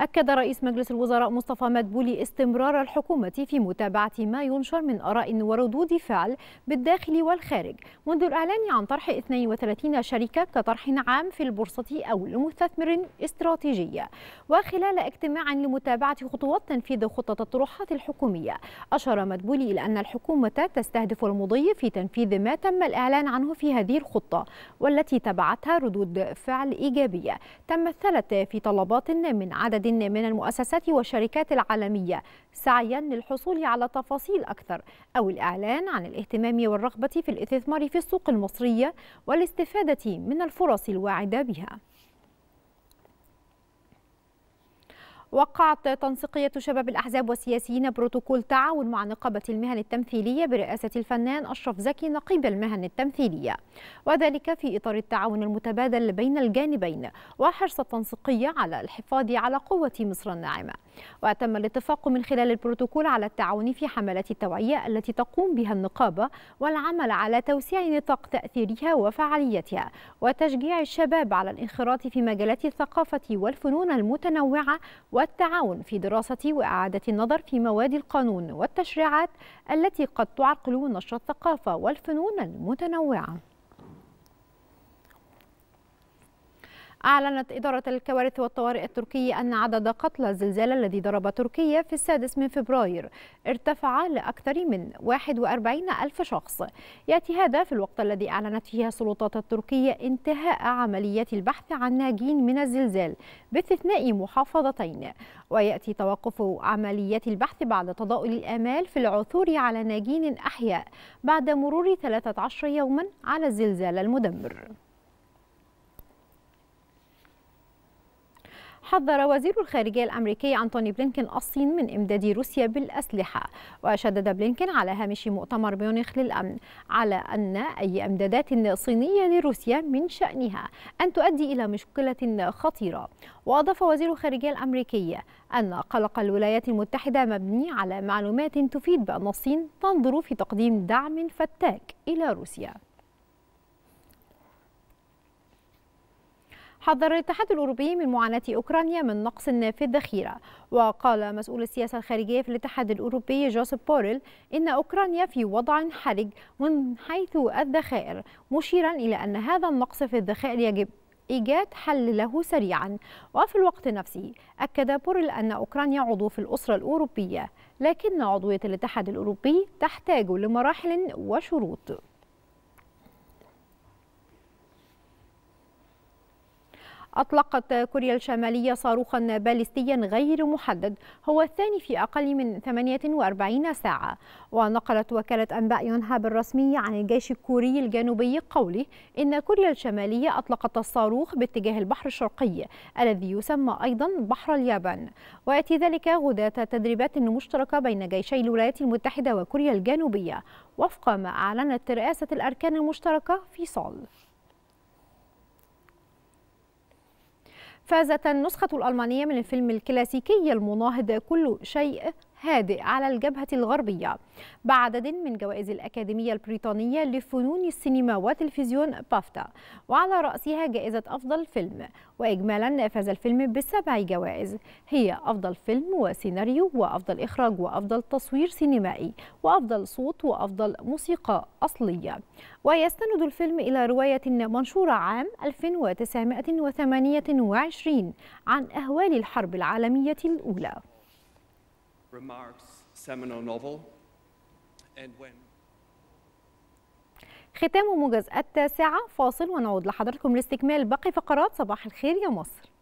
أكد رئيس مجلس الوزراء مصطفى مدبولي استمرار الحكومة في متابعة ما ينشر من آراء وردود فعل بالداخل والخارج منذ الإعلان عن طرح 32 شركة كطرح عام في البورصة أو لمستثمر استراتيجي وخلال اجتماع لمتابعة خطوات تنفيذ خطة الطروحات الحكومية أشار مدبولي إلى أن الحكومة تستهدف المضي في تنفيذ ما تم الإعلان عنه في هذه الخطة والتي تبعتها ردود فعل إيجابية تمثلت في طلبات من عدد عدد من المؤسسات والشركات العالمية سعيا للحصول على تفاصيل أكثر أو الإعلان عن الاهتمام والرغبة في الاستثمار في السوق المصرية والاستفادة من الفرص الواعدة بها وقعت تنسيقية شباب الأحزاب والسياسيين بروتوكول تعاون مع نقابة المهن التمثيلية برئاسة الفنان أشرف زكي نقيب المهن التمثيلية وذلك في إطار التعاون المتبادل بين الجانبين وحرص التنسيقية على الحفاظ على قوة مصر الناعمة وتم الاتفاق من خلال البروتوكول على التعاون في حملات التوعية التي تقوم بها النقابة والعمل على توسيع نطاق تأثيرها وفعاليتها وتشجيع الشباب على الانخراط في مجالات الثقافة والفنون المتنوعة والتعاون في دراسة وإعادة النظر في مواد القانون والتشريعات التي قد تعرقل نشر الثقافة والفنون المتنوعة أعلنت إدارة الكوارث والطوارئ التركية أن عدد قتلى الزلزال الذي ضرب تركيا في السادس من فبراير ارتفع لأكثر من 41 ألف شخص يأتي هذا في الوقت الذي أعلنت فيها السلطات التركية انتهاء عمليات البحث عن ناجين من الزلزال باستثناء محافظتين ويأتي توقف عمليات البحث بعد تضاؤل الآمال في العثور على ناجين أحياء بعد مرور 13 يوما على الزلزال المدمر حذر وزير الخارجية الأمريكي أنتوني بلينكين الصين من إمداد روسيا بالأسلحة وشدد بلينكين على هامش مؤتمر ميونخ للأمن على أن أي إمدادات صينية لروسيا من شأنها أن تؤدي إلى مشكلة خطيرة وأضاف وزير الخارجية الأمريكي أن قلق الولايات المتحدة مبني على معلومات تفيد بأن الصين تنظر في تقديم دعم فتاك إلى روسيا حذر الاتحاد الأوروبي من معاناة أوكرانيا من نقص في الذخيرة وقال مسؤول السياسة الخارجية في الاتحاد الأوروبي جوزيف بوريل إن أوكرانيا في وضع حرج من حيث الذخائر مشيرا إلى أن هذا النقص في الذخائر يجب إيجاد حل له سريعا وفي الوقت نفسه أكد بوريل أن أوكرانيا عضو في الأسرة الأوروبية لكن عضوية الاتحاد الأوروبي تحتاج لمراحل وشروط أطلقت كوريا الشمالية صاروخا باليستيا غير محدد هو الثاني في أقل من 48 ساعة ونقلت وكالة أنباء ينهاب الرسمية عن الجيش الكوري الجنوبي قوله إن كوريا الشمالية أطلقت الصاروخ باتجاه البحر الشرقي الذي يسمى أيضا بحر اليابان ويأتي ذلك غداة تدريبات مشتركة بين جيشي الولايات المتحدة وكوريا الجنوبية وفق ما أعلنت رئاسة الأركان المشتركة في سول فازت النسخة الألمانية من الفيلم الكلاسيكي المناهض كل شيء هادئ على الجبهة الغربية بعدد من جوائز الأكاديمية البريطانية لفنون السينما والتلفزيون بافتا وعلى رأسها جائزة أفضل فيلم وإجمالا فاز الفيلم بسبع جوائز هي أفضل فيلم وسيناريو وأفضل إخراج وأفضل تصوير سينمائي وأفضل صوت وأفضل موسيقى أصلية ويستند الفيلم إلى رواية منشورة عام 1928 عن أهوال الحرب العالمية الأولى Remarks seminal novel, and when ختام موجز التاسعة فاصل ونعود لحضراتكم لاستكمال باقي فقرات صباح الخير يا مصر